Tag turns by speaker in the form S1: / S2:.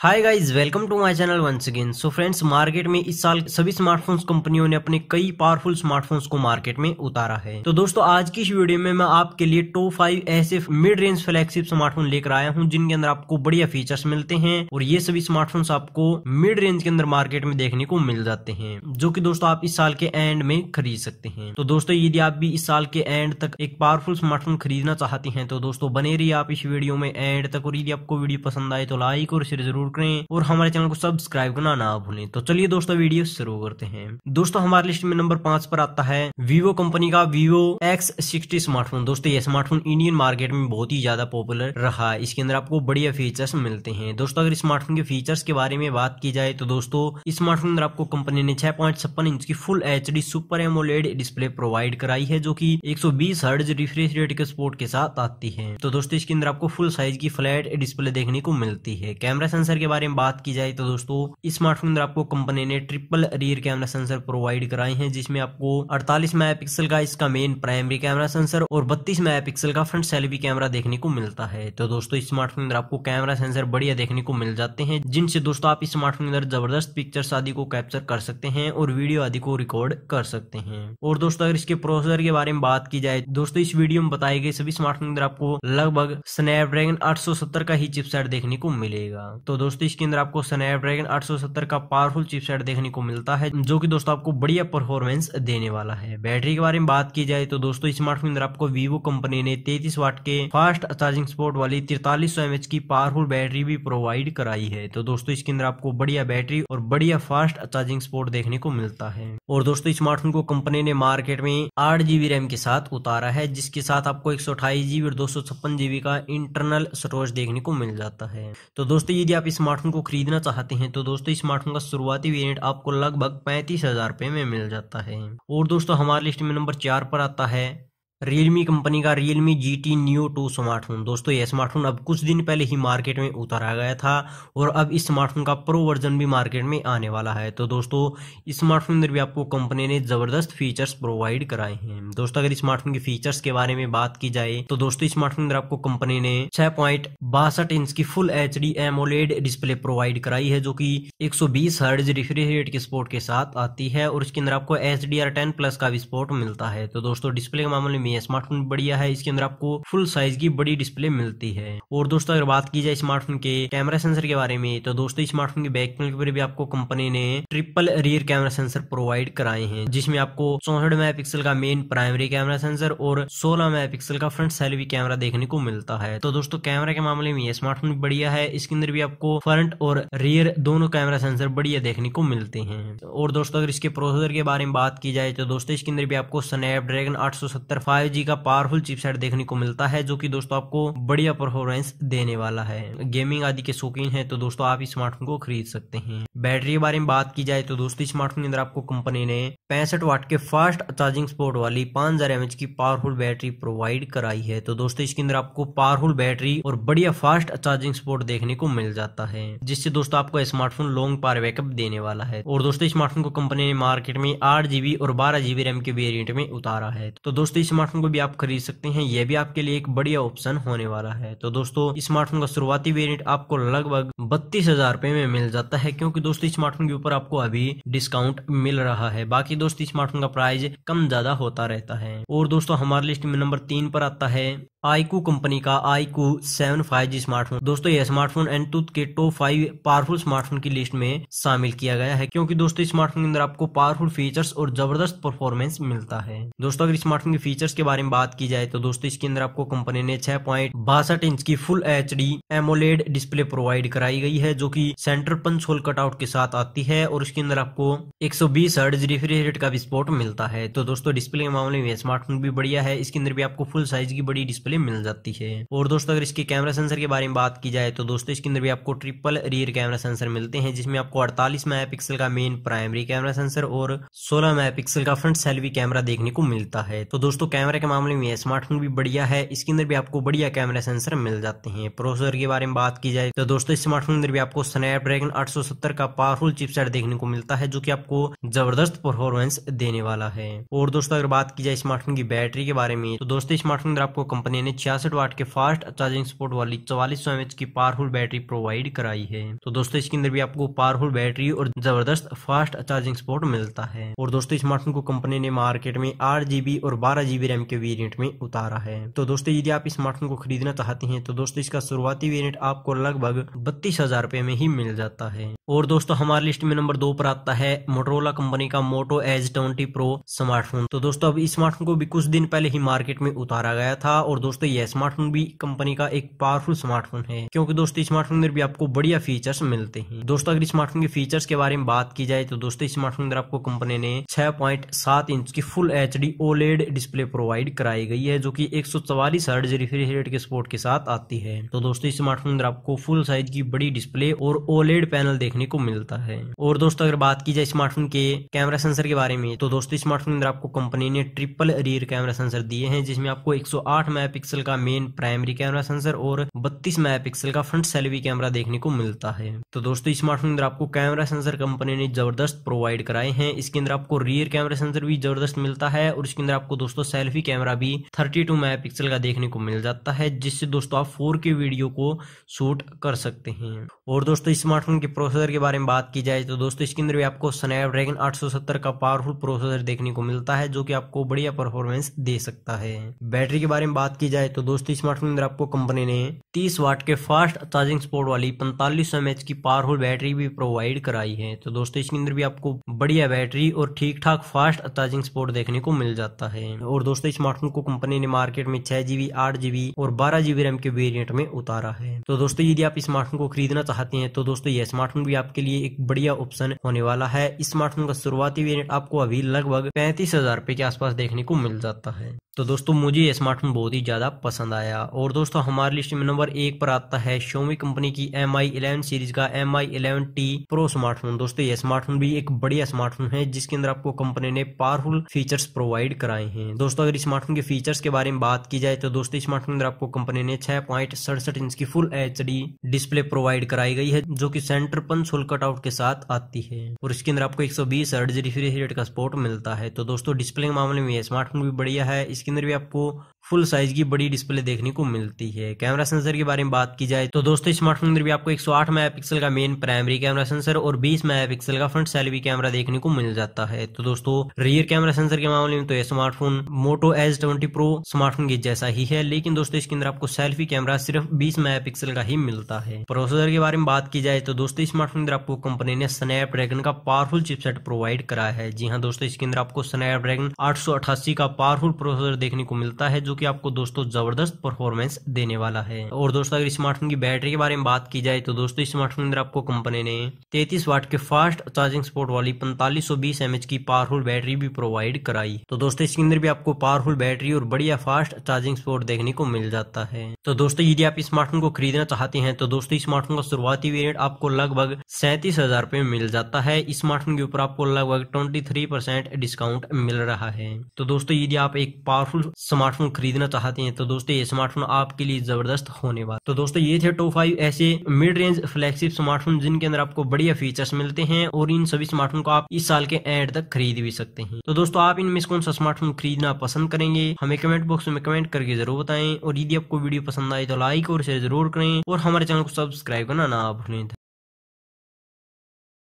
S1: hi guys welcome to my channel once again so friends market में इस साल सभी स्मार्टफोन्स कंपनियों ने अपने कई पावरफुल स्मार्टफोन्स को मार्केट में उतारा है तो दोस्तों आज की इस वीडियो में मैं आपके लिए टॉप फाइव ऐसे मिड रेंज फ्लैगशिप स्मार्टफोन लेकर आया हूं जिनके अंदर आपको बढ़िया फीचर्स मिलते हैं और ये सभी स्मार्टफोन आपको मिड रेंज के अंदर मार्केट में देखने को मिल जाते हैं जो की दोस्तों आप इस साल के एंड में खरीद सकते हैं तो दोस्तों यदि आप भी इस साल के एंड तक एक पावरफुल स्मार्टफोन खरीदना चाहते हैं तो दोस्तों बने रही आप इस वीडियो में एंड तक और यदि आपको वीडियो पसंद आए तो लाइक और शेयर जरूर जरूर करें और हमारे चैनल को सब्सक्राइब करना ना भूलें तो चलिए दोस्तों वीडियो शुरू करते हैं दोस्तों हमारे लिस्ट में नंबर पांच पर आता है वीवो कंपनी का वीवो एक्स सिक्सटी स्मार्टफोन दोस्तों ये स्मार्टफोन इंडियन मार्केट में बहुत ही ज्यादा पॉपुलर रहा इसके अंदर आपको बढ़िया फीचर्स मिलते हैं दोस्तों अगर स्मार्टफोन के फीचर्स के बारे में बात की जाए तो दोस्तों स्मार्टफोन अंदर आपको कंपनी ने छह पॉइंट छप्पन इंच की full H D super AMOLED display provide कराई है जो कि 120 हर्ज रिफ्रेश रेट के सपोर्ट के साथ आती है तो दोस्तों इसके अंदर आपको फुल साइज की फ्लैट डिस्प्ले देखने को मिलती है कैमरा सेंसर सेंसर के बारे में बात की जाए तो दोस्तों इस स्मार्टफोन अंदर आपको कंपनी ने triple rear camera sensor provide कराए हैं जिसमें आपको 48 मेगापिक्सल का इसका मेन प्राइमरी कैमरा सेंसर और 32 मेगापिक्सल का फ्रंट सेल्फी कैमरा देखने को मिलता है तो दोस्तों इस स्मार्टफोन अंदर आपको कैमरा सेंसर बढ़िया देखने को मिल जाते हैं जिनसे दोस्तों आप इस स्मार्टफोन अंदर जबरदस्त पिक्चर्स आदि को कैप्चर कर सकते हैं और वीडियो आदि को रिकॉर्ड कर सकते हैं और दोस्तों अगर इसके प्रोसेसर के बारे में बात की जाए दोस्तों इस वीडियो में बताए गए सभी स्मार्टफोन अंदर आपको लगभग स्नैपड्रैगन 870 का ही चिपसेट देखने को मिलेगा तो दोस्तों दोस्तों इसके अंदर आपको स्नैपड्रैगन 870 का पावरफुल चिपसेट देखने को मिलता है जो कि दोस्तों आपको बढ़िया परफॉर्मेंस देने वाला है बैटरी के बारे में बात की जाए तो दोस्तों स्मार्टफोन अंदर आपको वीवो कंपनी ने तेतीस वाट के फास्ट चार्जिंग स्पोर्ट वाली तिरतालीस सौ की पावरफुल बैटरी भी प्रोवाइड कराई है तो दोस्तों इसके अंदर आपको बढ़िया बैटरी और बढ़िया फास्ट चार्जिंग स्पोर्ट देखने को मिलता है और दोस्तों स्मार्टफोन को कंपनी ने मार्केट में आठ जीबी रैम के साथ उतारा है जिसके साथ आपको एक सौ अठाईस जीबी और दो सौ छप्पन जीबी का इंटरनल स्टोरेज देखने को मिल जाता है तो दोस्तों यदि आप इस स्मार्टफोन को खरीदना चाहते हैं तो दोस्तों स्मार्टफोन का शुरुआती वेरियंट आपको लगभग पैंतीस हजार रुपए में मिल जाता है और दोस्तों हमारे लिस्ट में नंबर चार पर आता है रियलमी कंपनी का Realme G T new two smartphone दोस्तों यह स्मार्टफोन अब कुछ दिन पहले ही मार्केट में उतारा गया था और अब इस स्मार्टफोन का प्रो वर्जन भी मार्केट में आने वाला है तो दोस्तों इस स्मार्टफोन अंदर भी आपको कंपनी ने जबरदस्त फीचर्स प्रोवाइड कराए हैं दोस्तों अगर स्मार्टफोन के फीचर्स के बारे में बात की जाए तो दोस्तों स्मार्टफोन अंदर आपको कंपनी ने छह पॉइंट बासठ इंच की full H D AMOLED display provide कराई है जो की एक सौ बीस हर्ज रिफ्रिजरेट रेट के स्पोर्ट के साथ आती है और इसके अंदर आपको H D R ten plus का भी स्पोर्ट मिलता है तो दोस्तों डिस्प्ले के मामले में में है स्मार्टफोन बढ़िया है इसके अंदर आपको फुल साइज की बड़ी डिस्प्ले मिलती है और दोस्तों अगर बात की जाए स्मार्टफोन के कैमरा सेंसर के बारे में तो दोस्तों स्मार्टफोन के बैक पैनल पर भी आपको कंपनी ने triple rear camera sensor provide कराए हैं जिसमें आपको चौसठ मेगा का मेन प्राइमरी कैमरा सेंसर और सोलह मेगा का फ्रंट सेल्फी कैमरा देखने को मिलता है तो दोस्तों कैमरा के मामले में स्मार्टफोन बढ़िया है इसके अंदर भी आपको फ्रंट और रियर दोनों कैमरा सेंसर बढ़िया देखने को मिलते हैं और दोस्तों अगर इसके प्रोसेसर के बारे में बात की जाए तो दोस्तों इसके अंदर भी आपको स्नैपड्रैगन आठ सौ फाइव जी का पावरफुल चिपसेट देखने को मिलता है जो कि दोस्तों आपको बढ़िया परफॉर्मेंस देने वाला है गेमिंग आदि के शौकीन है तो दोस्तों आप इस स्मार्टफोन को खरीद सकते हैं बैटरी के बारे में बात की जाए तो दोस्तों स्मार्टफोन के अंदर आपको कंपनी ने पैंसठ वाट के फास्ट चार्जिंग स्पोर्ट वाली पांच हजार एमएच की पावरफुल बैटरी प्रोवाइड कराई है तो दोस्तों इसके अंदर आपको पावरफुल बैटरी और बढ़िया फास्ट चार्जिंग स्पोर्ट देखने को मिल जाता है जिससे दोस्तों आपको स्मार्टफोन लॉन्ग पार बैकअप देने वाला है और दोस्तों स्मार्टफोन को कंपनी ने मार्केट में आठ जीबी और बारह जीबी रैम के वेरियंट में उतारा है तो दोस्तों स्मार्ट स्मार्टफोन को भी आप खरीद सकते हैं यह भी आपके लिए एक बढ़िया ऑप्शन होने वाला है तो दोस्तों स्मार्टफोन का शुरुआती वेरियंट आपको लगभग बत्तीस हजार रुपए में मिल जाता है क्योंकि दोस्तों स्मार्टफोन के ऊपर आपको अभी डिस्काउंट मिल रहा है बाकी दोस्तों स्मार्टफोन का प्राइस कम ज्यादा होता रहता है और दोस्तों हमारे लिस्ट में नंबर तीन पर आता है आईकू कंपनी का iQOO seven five G smartphone दोस्तों यह स्मार्टफोन एंटूथ के टॉप फाइव पावरफुल स्मार्टफोन की लिस्ट में शामिल किया गया है क्योंकि दोस्तों इस स्मार्टफोन के अंदर आपको पावरफुल फीचर्स और जबरदस्त परफॉर्मेंस मिलता है दोस्तों अगर स्मार्टफोन के फीचर्स के बारे में बात की जाए तो दोस्तों इसके अंदर आपको कंपनी ने छह पॉइंट बासठ इंच की full H D AMOLED display provide कराई गई है जो की सेंटर पंच होल कटआउट के साथ आती है और उसके अंदर आपको एक सौ बीस हर्ज रिफ्रिजरेट का भी मिलता है तो दोस्तों डिस्प्ले के मामले में स्मार्टफोन भी बढ़िया है इसके अंदर भी आपको फुल साइज की बड़ी डिस्प्ले डिस्प्ले मिल जाती है और दोस्तों अगर इसके कैमरा सेंसर के बारे में बात की जाए तो दोस्तों इसके अंदर भी आपको ट्रिपल रियर कैमरा सेंसर मिलते हैं जिसमें आपको अड़तालीस मेगा का मेन प्राइमरी कैमरा सेंसर और सोलह मेगा का फ्रंट सेल्फी कैमरा देखने को मिलता है तो दोस्तों कैमरा के मामले में स्मार्टफोन भी बढ़िया है इसके अंदर भी आपको बढ़िया कैमरा सेंसर मिल जाते हैं प्रोसेसर के बारे में बात की जाए तो दोस्तों स्मार्टफोन के अंदर भी आपको स्नैपड्रैगन 870 का पावरफुल चिपसेट देखने को मिलता है जो कि आपको जबरदस्त परफॉर्मेंस देने वाला है और दोस्तों अगर बात की जाए स्मार्टफोन की बैटरी के बारे में तो दोस्तों स्मार्टफोन अंदर आपको कंपनी कंपनी ने छियासठ वाट के फास्ट चार्जिंग सपोर्ट वाली चौवालीस सौ एमएच की पावरफुल बैटरी प्रोवाइड कराई है तो दोस्तों इसके अंदर भी आपको पावरफुल बैटरी और जबरदस्त फास्ट चार्जिंग सपोर्ट मिलता है और दोस्तों स्मार्टफोन को कंपनी ने मार्केट में आठ जीबी और बारह जीबी रैम के वेरियंट में उतारा है तो दोस्तों यदि आप स्मार्टफोन को खरीदना चाहते हैं तो दोस्तों इसका शुरुआती वेरियंट आपको लगभग बत्तीस हजार रुपए में ही मिल जाता है और दोस्तों हमारे लिस्ट में नंबर दो पर आता है मोटरोला कंपनी का Moto Edge twenty pro smartphone तो दोस्तों अब इस स्मार्टफोन को भी कुछ दिन पहले ही मार्केट में उतारा गया था और दोस्तों यह स्मार्टफोन भी कंपनी का एक पावरफुल स्मार्टफोन है क्योंकि दोस्तों स्मार्टफोन में भी आपको बढ़िया फीचर्स मिलते हैं दोस्तों अगर स्मार्टफोन के फीचर्स के बारे में बात की जाए तो दोस्तों स्मार्टफोन आपको कंपनी ने छह इंच की full H D OLED display provide कराई गई है जो की एक सौ चवालीस हर्ज रिफ्रिजरेट के सपोर्ट के साथ आती है तो दोस्तों स्मार्टफोन में आपको फुल साइज की बड़ी डिस्प्ले और ओलेड पैनल e देखने को मिलता है और दोस्तों अगर बात की जाए स्मार्टफोन के कैमरा सेंसर के बारे में तो दोस्तों स्मार्टफोन में आपको कंपनी ने ट्रिपल रियर कैमरा सेंसर दिए हैं जिसमें आपको 108 सौ मेगापिक्सल का मेन प्राइमरी कैमरा सेंसर और 32 मेगापिक्सल का फ्रंट सेल्फी कैमरा देखने को मिलता है तो दोस्तों स्मार्टफोन अंदर आपको कैमरा सेंसर कंपनी ने जबरदस्त प्रोवाइड कराए हैं इसके अंदर आपको रियर कैमरा सेंसर भी जबरदस्त मिलता है और इसके अंदर आपको दोस्तों सेल्फी कैमरा भी थर्टी टू का देखने को मिल जाता है जिससे दोस्तों आप फोर वीडियो को शूट कर सकते हैं और दोस्तों स्मार्टफोन के प्रोसेसर के बारे में बात की जाए तो दोस्तों इसके अंदर भी आपको स्नैप ड्रैगन का पावरफुल प्रोसेसर देखने को मिलता है जो कि आपको बढ़िया परफॉर्मेंस दे सकता है बैटरी के बारे में बात की की जाए तो दोस्तों स्मार्टफोन अंदर आपको कंपनी ने 30 वाट के फास्ट चार्जिंग स्पोर्ट वाली पैंतालीस सौ की पावरफुल बैटरी भी प्रोवाइड कराई है तो दोस्तों इसके अंदर भी आपको बढ़िया बैटरी और ठीक ठाक फास्ट चार्जिंग स्पोर्ट देखने को मिल जाता है और दोस्तों स्मार्टफोन को कंपनी ने मार्केट में छह जीबी आठ जीबी और बारह जीबी रैम के वेरियंट में उतारा है तो दोस्तों यदि आप स्मार्टफोन को खरीदना चाहते हैं तो दोस्तों यह स्मार्टफोन भी आपके लिए एक बढ़िया ऑप्शन होने वाला है स्मार्टफोन का शुरुआती वेरियंट आपको अभी लगभग पैंतीस हजार रुपए के आसपास देखने को मिल जाता है तो दोस्तों मुझे ये स्मार्टफोन बहुत ही ज़्यादा पसंद आया और दोस्तों हमारी लिस्ट में नंबर एक पर आता है शोमी कंपनी की एम आई इलेवन सीरीज का M I eleven T pro smartphone दोस्तों ये स्मार्टफोन भी एक बढ़िया स्मार्टफोन है जिसके अंदर आपको कंपनी ने पावरफुल फीचर्स प्रोवाइड कराए हैं दोस्तों अगर स्मार्टफोन के फीचर्स के बारे में बात की जाए तो दोस्तों स्मार्टफोन अंदर आपको कंपनी ने छह पॉइंट सड़सठ इंच की full H D display provide कराई गई है जो की सेंटर पंच कट कटआउट के साथ आती है और इसके अंदर आपको एक सौ बीस रिफ्रिजरेट का सपोर्ट मिलता है तो दोस्तों डिस्प्ले के मामले में यह स्मार्टफोन भी बढ़िया है इसके इसके अंदर भी आपको फुल साइज की बड़ी डिस्प्ले देखने को मिलती है कैमरा सेंसर के बारे में बात की जाए तो दोस्तों स्मार्टफोन में भी आपको 108 मेगापिक्सल का मेन प्राइमरी कैमरा सेंसर और 20 मेगापिक्सल का फ्रंट सेल्फी कैमरा देखने को मिल जाता है तो दोस्तों रियर कैमरा सेंसर के मामले में तो यह smartphone Moto S twenty pro smartphone जैसा ही है लेकिन दोस्तों इसके अंदर आपको सेल्फी कैमरा सिर्फ बीस मेगा का ही मिलता है प्रोसेसर के बारे में बात की जाए तो दोस्तों स्मार्टफोन अंदर आपको कंपनी ने स्नैप का पावरफुल चिपसेट प्रोवाइड करा है जी हाँ दोस्तों इसके अंदर आपको स्नैप आठ का पावरफुल प्रोसेसर देखने को मिलता है जो कि आपको दोस्तों जबरदस्त परफॉर्मेंस देने वाला है और दोस्तों अगर स्मार्टफोन की बैटरी के बारे में बात की जाए तो दोस्तों स्मार्टफोन अंदर आपको कंपनी ने तैतीस वाट के फास्ट चार्जिंग स्पोर्ट वाली पैंतालीस सौ की पावरफुल बैटरी भी प्रोवाइड कराई तो दोस्तों इसके अंदर भी आपको पावरफुल बैटरी और बढ़िया फास्ट चार्जिंग स्पोर्ट देखने को मिल जाता है तो दोस्तों यदि आप स्मार्टफोन को खरीदना चाहते हैं तो दोस्तों स्मार्टफोन का शुरुआती वेरियंट आपको लगभग सैंतीस हजार रुपए मिल जाता है स्मार्टफोन के ऊपर आपको लगभग 23% परसेंट डिस्काउंट मिल रहा है तो दोस्तों यदि आप एक पावरफुल स्मार्टफोन खरीदना चाहते हैं तो दोस्तों ये स्मार्टफोन आपके लिए जबरदस्त होने वाला तो दोस्तों ये थे टॉप फाइव ऐसे मिड रेंज फ्लैगशिप स्मार्टफोन जिनके अंदर आपको बढ़िया फीचर्स मिलते हैं और इन सभी स्मार्टफोन को आप इस साल के एंड तक खरीद भी सकते हैं तो दोस्तों आप इनमें कौन सा स्मार्टफोन खरीदना पसंद करेंगे हमें कमेंट बॉक्स में कमेंट करके जरूर बताएं और यदि आपको वीडियो पसंद आए तो लाइक और शेयर जरूर करें और हमारे चैनल को सब्सक्राइब करना ना भूलें